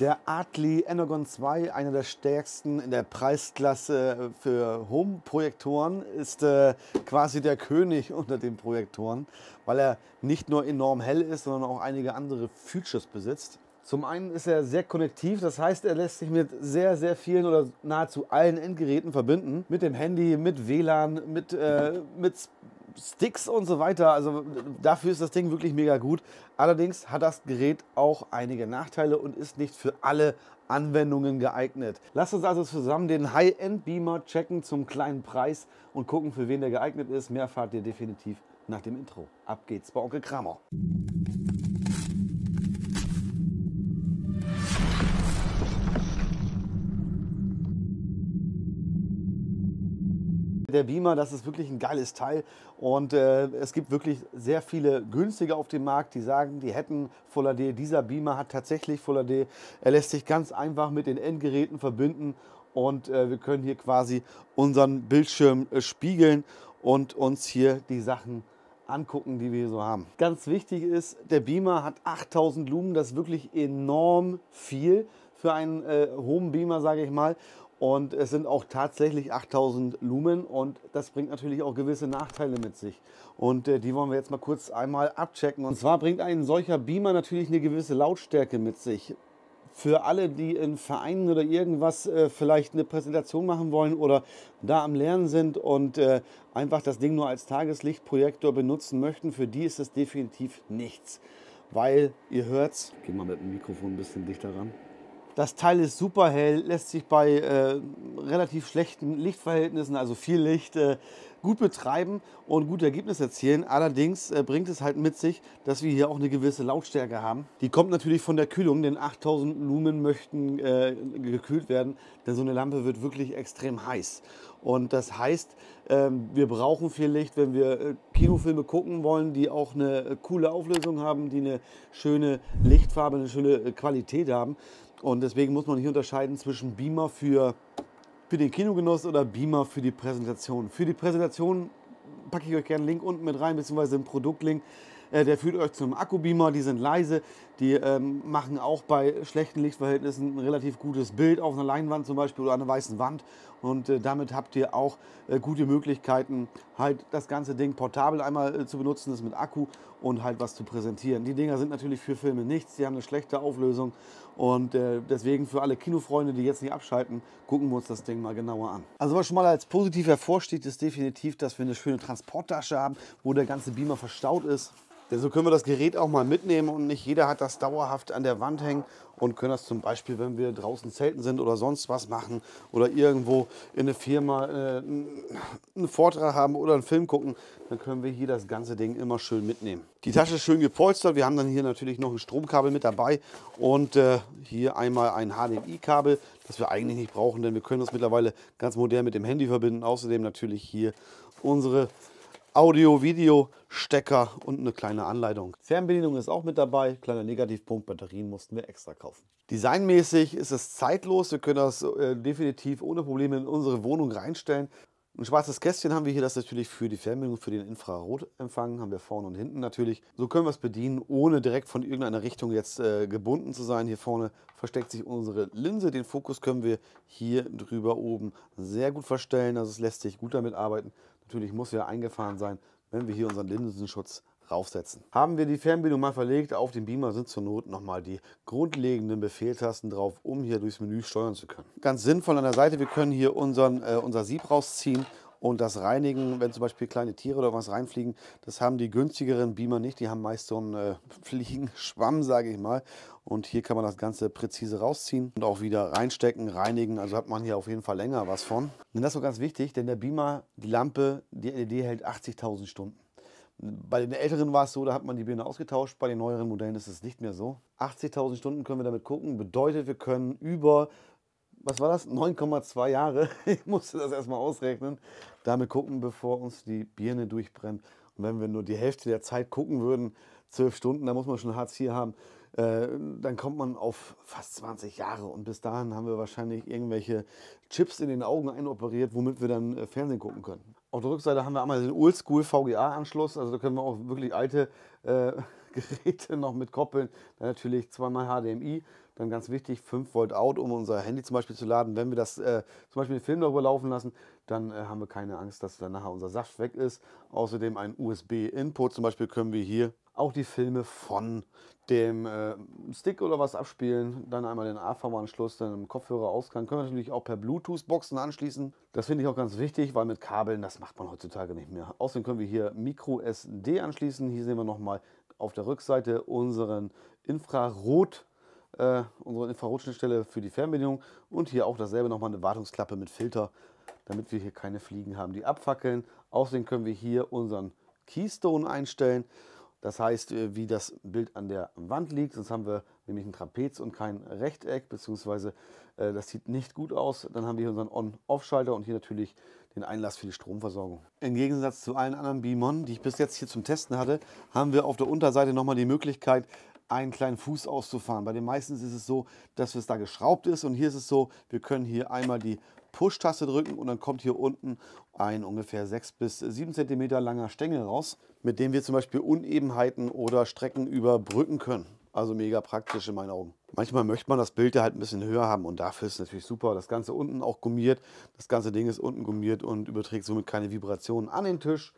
Der Artli Energon 2, einer der stärksten in der Preisklasse für Home-Projektoren, ist äh, quasi der König unter den Projektoren, weil er nicht nur enorm hell ist, sondern auch einige andere Features besitzt. Zum einen ist er sehr konnektiv, das heißt, er lässt sich mit sehr, sehr vielen oder nahezu allen Endgeräten verbinden. Mit dem Handy, mit WLAN, mit, äh, mit Sticks und so weiter. Also dafür ist das Ding wirklich mega gut. Allerdings hat das Gerät auch einige Nachteile und ist nicht für alle Anwendungen geeignet. Lasst uns also zusammen den High-End-Beamer checken zum kleinen Preis und gucken, für wen der geeignet ist. Mehr erfahrt ihr definitiv nach dem Intro. Ab geht's bei Onkel Kramer. der Beamer, das ist wirklich ein geiles Teil. Und äh, es gibt wirklich sehr viele günstige auf dem Markt, die sagen, die hätten Full HD. Dieser Beamer hat tatsächlich Full HD. Er lässt sich ganz einfach mit den Endgeräten verbinden und äh, wir können hier quasi unseren Bildschirm äh, spiegeln und uns hier die Sachen angucken, die wir hier so haben. Ganz wichtig ist, der Beamer hat 8000 Lumen, das ist wirklich enorm viel für einen äh, hohen Beamer, sage ich mal. Und es sind auch tatsächlich 8000 Lumen und das bringt natürlich auch gewisse Nachteile mit sich. Und äh, die wollen wir jetzt mal kurz einmal abchecken. Und zwar bringt ein solcher Beamer natürlich eine gewisse Lautstärke mit sich. Für alle, die in Vereinen oder irgendwas äh, vielleicht eine Präsentation machen wollen oder da am Lernen sind und äh, einfach das Ding nur als Tageslichtprojektor benutzen möchten, für die ist es definitiv nichts. Weil, ihr hört's, ich geh mal mit dem Mikrofon ein bisschen dichter ran. Das Teil ist super hell, lässt sich bei äh, relativ schlechten Lichtverhältnissen, also viel Licht, äh, gut betreiben und gute Ergebnisse erzielen. Allerdings äh, bringt es halt mit sich, dass wir hier auch eine gewisse Lautstärke haben. Die kommt natürlich von der Kühlung, denn 8000 Lumen möchten äh, gekühlt werden, denn so eine Lampe wird wirklich extrem heiß. Und das heißt, ähm, wir brauchen viel Licht, wenn wir äh, Kinofilme gucken wollen, die auch eine äh, coole Auflösung haben, die eine schöne Lichtfarbe, eine schöne Qualität haben und deswegen muss man hier unterscheiden zwischen Beamer für, für den Kinogenuss oder Beamer für die Präsentation. Für die Präsentation packe ich euch gerne einen Link unten mit rein, beziehungsweise einen Produktlink. Äh, der führt euch zum Akkubeamer, die sind leise, die ähm, machen auch bei schlechten Lichtverhältnissen ein relativ gutes Bild auf einer Leinwand zum Beispiel oder einer weißen Wand. Und äh, damit habt ihr auch äh, gute Möglichkeiten, halt das ganze Ding portabel einmal äh, zu benutzen, das mit Akku und halt was zu präsentieren. Die Dinger sind natürlich für Filme nichts, die haben eine schlechte Auflösung und äh, deswegen für alle Kinofreunde, die jetzt nicht abschalten, gucken wir uns das Ding mal genauer an. Also was schon mal als positiv hervorsteht, ist definitiv, dass wir eine schöne Transporttasche haben, wo der ganze Beamer verstaut ist. Denn so können wir das Gerät auch mal mitnehmen und nicht jeder hat das dauerhaft an der Wand hängen und können das zum Beispiel, wenn wir draußen zelten sind oder sonst was machen oder irgendwo in eine Firma äh, einen Vortrag haben oder einen Film gucken, dann können wir hier das ganze Ding immer schön mitnehmen. Die Tasche ist schön gepolstert. Wir haben dann hier natürlich noch ein Stromkabel mit dabei und äh, hier einmal ein HDMI-Kabel, das wir eigentlich nicht brauchen, denn wir können das mittlerweile ganz modern mit dem Handy verbinden. Außerdem natürlich hier unsere Audio-Video-Stecker und eine kleine Anleitung. Fernbedienung ist auch mit dabei. Kleiner Negativpunkt, Batterien mussten wir extra kaufen. Designmäßig ist es zeitlos. Wir können das äh, definitiv ohne Probleme in unsere Wohnung reinstellen. Ein schwarzes Kästchen haben wir hier, das natürlich für die Fernbedienung, für den Infrarotempfang, haben wir vorne und hinten natürlich. So können wir es bedienen, ohne direkt von irgendeiner Richtung jetzt äh, gebunden zu sein. Hier vorne versteckt sich unsere Linse, den Fokus können wir hier drüber oben sehr gut verstellen, also es lässt sich gut damit arbeiten. Natürlich muss ja eingefahren sein, wenn wir hier unseren Linsenschutz raufsetzen. Haben wir die Fernbedienung mal verlegt auf dem Beamer, sind zur Not nochmal die grundlegenden Befehltasten drauf, um hier durchs Menü steuern zu können. Ganz sinnvoll an der Seite, wir können hier unseren, äh, unser Sieb rausziehen und das Reinigen, wenn zum Beispiel kleine Tiere oder was reinfliegen, das haben die günstigeren Beamer nicht. Die haben meist so einen äh, Fliegenschwamm, sage ich mal. Und hier kann man das Ganze präzise rausziehen und auch wieder reinstecken, reinigen. Also hat man hier auf jeden Fall länger was von. Und das ist so ganz wichtig, denn der Beamer, die Lampe, die LED hält 80.000 Stunden. Bei den älteren war es so, da hat man die Birne ausgetauscht, bei den neueren Modellen ist es nicht mehr so. 80.000 Stunden können wir damit gucken, bedeutet wir können über was war das? 9,2 Jahre. Ich musste das erstmal ausrechnen. Damit gucken, bevor uns die Birne durchbrennt. Und wenn wir nur die Hälfte der Zeit gucken würden, zwölf Stunden, da muss man schon Hartz IV haben, äh, dann kommt man auf fast 20 Jahre. Und bis dahin haben wir wahrscheinlich irgendwelche Chips in den Augen einoperiert, womit wir dann äh, Fernsehen gucken können. Auf der Rückseite haben wir einmal den Oldschool VGA-Anschluss. Also da können wir auch wirklich alte äh, Geräte noch mit koppeln. Dann natürlich zweimal HDMI. Dann ganz wichtig 5 Volt Out, um unser Handy zum Beispiel zu laden. Wenn wir das äh, zum Beispiel den Film darüber laufen lassen, dann äh, haben wir keine Angst, dass dann nachher unser Saft weg ist. Außerdem ein USB-Input. Zum Beispiel können wir hier auch die Filme von dem äh, Stick oder was abspielen, dann einmal den AV-Anschluss, dann im Kopfhörerausgang. Können wir natürlich auch per Bluetooth Boxen anschließen. Das finde ich auch ganz wichtig, weil mit Kabeln, das macht man heutzutage nicht mehr. Außerdem können wir hier Micro SD anschließen. Hier sehen wir nochmal auf der Rückseite unseren Infrarot, äh, unsere Infrarotschnittstelle für die Fernbedienung und hier auch dasselbe nochmal eine Wartungsklappe mit Filter, damit wir hier keine Fliegen haben, die abfackeln. Außerdem können wir hier unseren Keystone einstellen. Das heißt, äh, wie das Bild an der Wand liegt, sonst haben wir nämlich ein Trapez und kein Rechteck, beziehungsweise äh, das sieht nicht gut aus. Dann haben wir hier unseren On-Off-Schalter und hier natürlich den Einlass für die Stromversorgung. Im Gegensatz zu allen anderen Bimon, die ich bis jetzt hier zum Testen hatte, haben wir auf der Unterseite nochmal die Möglichkeit, einen kleinen Fuß auszufahren. Bei den meisten ist es so, dass es da geschraubt ist und hier ist es so, wir können hier einmal die Push-Taste drücken und dann kommt hier unten ein ungefähr 6 bis 7 cm langer Stängel raus, mit dem wir zum Beispiel Unebenheiten oder Strecken überbrücken können. Also mega praktisch in meinen Augen. Manchmal möchte man das Bild ja halt ein bisschen höher haben und dafür ist es natürlich super. Das Ganze unten auch gummiert. Das ganze Ding ist unten gummiert und überträgt somit keine Vibrationen an den Tisch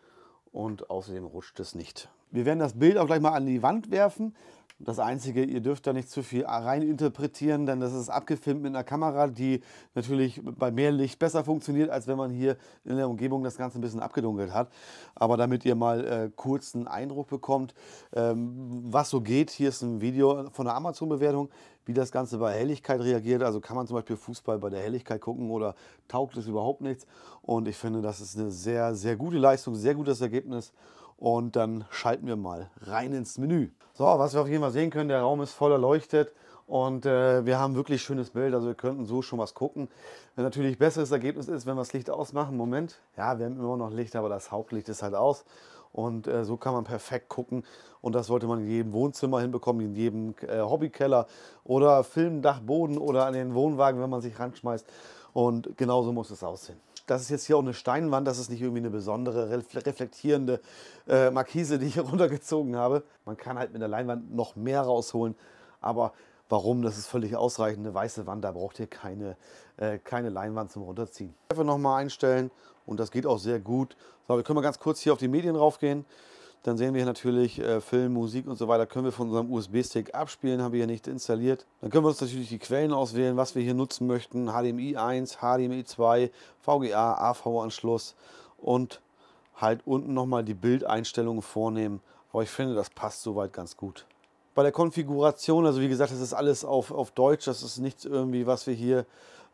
und außerdem rutscht es nicht. Wir werden das Bild auch gleich mal an die Wand werfen. Das Einzige, ihr dürft da nicht zu viel reininterpretieren, denn das ist abgefilmt mit einer Kamera, die natürlich bei mehr Licht besser funktioniert, als wenn man hier in der Umgebung das Ganze ein bisschen abgedunkelt hat. Aber damit ihr mal äh, kurz einen Eindruck bekommt, ähm, was so geht, hier ist ein Video von der Amazon-Bewertung, wie das Ganze bei Helligkeit reagiert. Also kann man zum Beispiel Fußball bei der Helligkeit gucken oder taugt es überhaupt nichts. Und ich finde, das ist eine sehr, sehr gute Leistung, sehr gutes Ergebnis. Und dann schalten wir mal rein ins Menü. So, was wir auf jeden Fall sehen können, der Raum ist voll erleuchtet. Und äh, wir haben wirklich schönes Bild, also wir könnten so schon was gucken. Wenn äh, natürlich besseres Ergebnis ist, wenn wir das Licht ausmachen. Moment, ja, wir haben immer noch Licht, aber das Hauptlicht ist halt aus. Und äh, so kann man perfekt gucken. Und das sollte man in jedem Wohnzimmer hinbekommen, in jedem äh, Hobbykeller oder Filmdachboden oder an den Wohnwagen, wenn man sich ranschmeißt. Und genauso muss es aussehen das ist jetzt hier auch eine Steinwand, das ist nicht irgendwie eine besondere reflektierende äh, Markise, die ich hier runtergezogen habe. Man kann halt mit der Leinwand noch mehr rausholen, aber warum, das ist völlig ausreichend. Eine weiße Wand, da braucht ihr keine, äh, keine Leinwand zum Runterziehen. Einfach nochmal einstellen und das geht auch sehr gut. So, wir können mal ganz kurz hier auf die Medien raufgehen. Dann sehen wir hier natürlich äh, Film, Musik und so weiter. Können wir von unserem USB-Stick abspielen, haben wir hier nicht installiert. Dann können wir uns natürlich die Quellen auswählen, was wir hier nutzen möchten. HDMI 1, HDMI 2, VGA, AV-Anschluss und halt unten nochmal die Bildeinstellungen vornehmen. Aber ich finde, das passt soweit ganz gut. Bei der Konfiguration, also wie gesagt, das ist alles auf, auf Deutsch. Das ist nichts irgendwie, was wir hier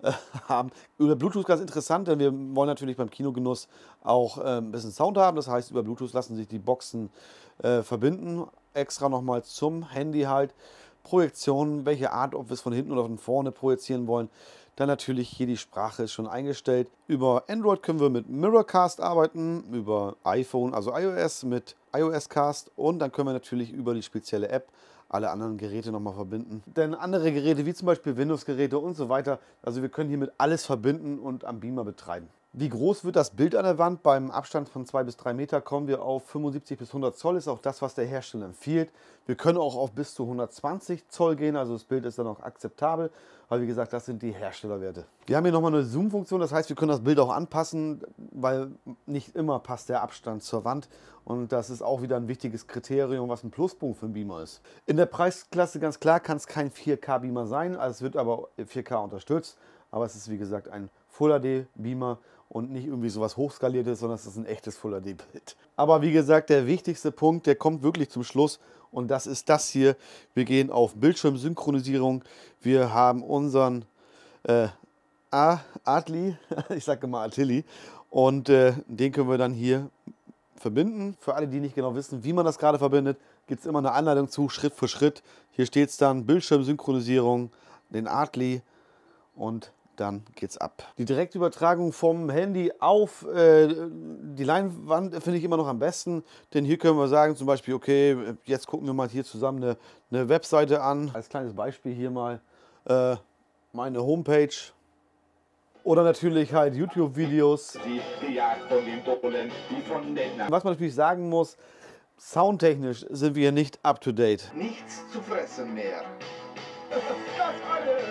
haben. Über Bluetooth ganz interessant, denn wir wollen natürlich beim Kinogenuss auch äh, ein bisschen Sound haben. Das heißt, über Bluetooth lassen sich die Boxen äh, verbinden. Extra nochmal zum Handy halt. Projektionen, welche Art, ob wir es von hinten oder von vorne projizieren wollen. Dann natürlich hier die Sprache ist schon eingestellt. Über Android können wir mit Mirrorcast arbeiten, über iPhone, also iOS mit iOS Cast und dann können wir natürlich über die spezielle App alle anderen Geräte nochmal verbinden. Denn andere Geräte wie zum Beispiel Windows-Geräte und so weiter, also wir können hiermit alles verbinden und am Beamer betreiben. Wie groß wird das Bild an der Wand? Beim Abstand von 2 bis 3 Meter kommen wir auf 75 bis 100 Zoll, ist auch das, was der Hersteller empfiehlt. Wir können auch auf bis zu 120 Zoll gehen, also das Bild ist dann auch akzeptabel, weil wie gesagt, das sind die Herstellerwerte. Wir haben hier nochmal eine Zoom-Funktion, das heißt, wir können das Bild auch anpassen, weil nicht immer passt der Abstand zur Wand und das ist auch wieder ein wichtiges Kriterium, was ein Pluspunkt für einen Beamer ist. In der Preisklasse ganz klar kann es kein 4K-Beamer sein, also es wird aber 4K unterstützt, aber es ist wie gesagt ein Full HD-Beamer und nicht irgendwie sowas hochskaliertes, sondern es ist ein echtes Full HD-Bild. Aber wie gesagt, der wichtigste Punkt, der kommt wirklich zum Schluss und das ist das hier. Wir gehen auf Bildschirmsynchronisierung. Wir haben unseren äh, Adli, ich sage immer Attilli, und äh, den können wir dann hier verbinden. Für alle, die nicht genau wissen, wie man das gerade verbindet, gibt es immer eine Anleitung zu, Schritt für Schritt. Hier steht es dann Bildschirmsynchronisierung, den Adli und dann geht's ab. Die Direktübertragung vom Handy auf äh, die Leinwand finde ich immer noch am besten, denn hier können wir sagen zum Beispiel, okay, jetzt gucken wir mal hier zusammen eine, eine Webseite an. Als kleines Beispiel hier mal äh, meine Homepage oder natürlich halt YouTube-Videos. Was man natürlich sagen muss, soundtechnisch sind wir nicht up to date. Nichts zu fressen mehr. Das alles.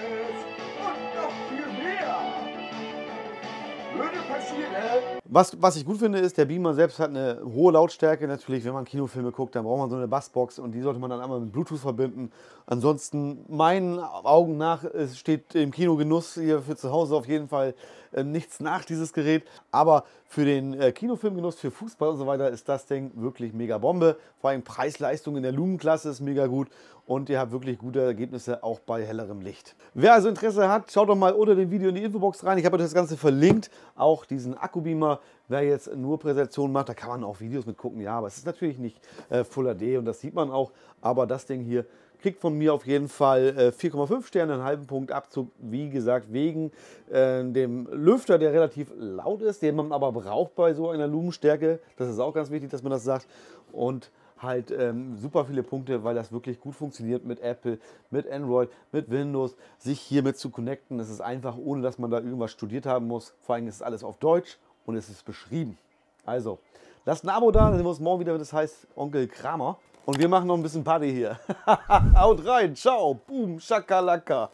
Was, was ich gut finde, ist, der Beamer selbst hat eine hohe Lautstärke. Natürlich, wenn man Kinofilme guckt, dann braucht man so eine Bassbox und die sollte man dann einmal mit Bluetooth verbinden. Ansonsten, meinen Augen nach, es steht im Kinogenuss hier für zu Hause auf jeden Fall äh, nichts nach, dieses Gerät. Aber für den äh, Kinofilmgenuss, für Fußball und so weiter ist das Ding wirklich mega Bombe. Vor allem Preis-Leistung in der Lumenklasse ist mega gut und ihr habt wirklich gute Ergebnisse auch bei hellerem Licht. Wer also Interesse hat, schaut doch mal unter dem Video in die Infobox rein. Ich habe euch das Ganze verlinkt, auch diesen Akkubeamer. Wer jetzt nur Präsentationen macht, da kann man auch Videos mit gucken. Ja, aber es ist natürlich nicht äh, Full HD und das sieht man auch. Aber das Ding hier kriegt von mir auf jeden Fall äh, 4,5 Sterne, einen halben Punkt Abzug. Wie gesagt, wegen äh, dem Lüfter, der relativ laut ist, den man aber braucht bei so einer Lumenstärke. Das ist auch ganz wichtig, dass man das sagt. Und halt ähm, super viele Punkte, weil das wirklich gut funktioniert mit Apple, mit Android, mit Windows, sich hiermit zu connecten. Es ist einfach, ohne dass man da irgendwas studiert haben muss. Vor allem ist alles auf Deutsch und es ist beschrieben. Also, lasst ein Abo da, dann sehen wir uns morgen wieder, wenn das heißt Onkel Kramer. Und wir machen noch ein bisschen Party hier. Haut rein, ciao, boom, schakalaka.